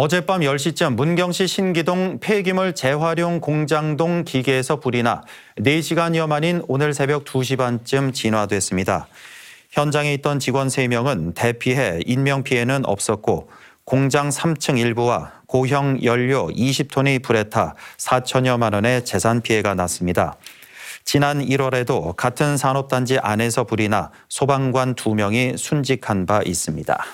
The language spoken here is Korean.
어젯밤 10시쯤 문경시 신기동 폐기물 재활용 공장동 기계에서 불이 나 4시간여 만인 오늘 새벽 2시 반쯤 진화됐습니다. 현장에 있던 직원 3명은 대피해 인명피해는 없었고 공장 3층 일부와 고형 연료 20톤이 불에 타 4천여만 원의 재산 피해가 났습니다. 지난 1월에도 같은 산업단지 안에서 불이 나 소방관 2명이 순직한 바 있습니다.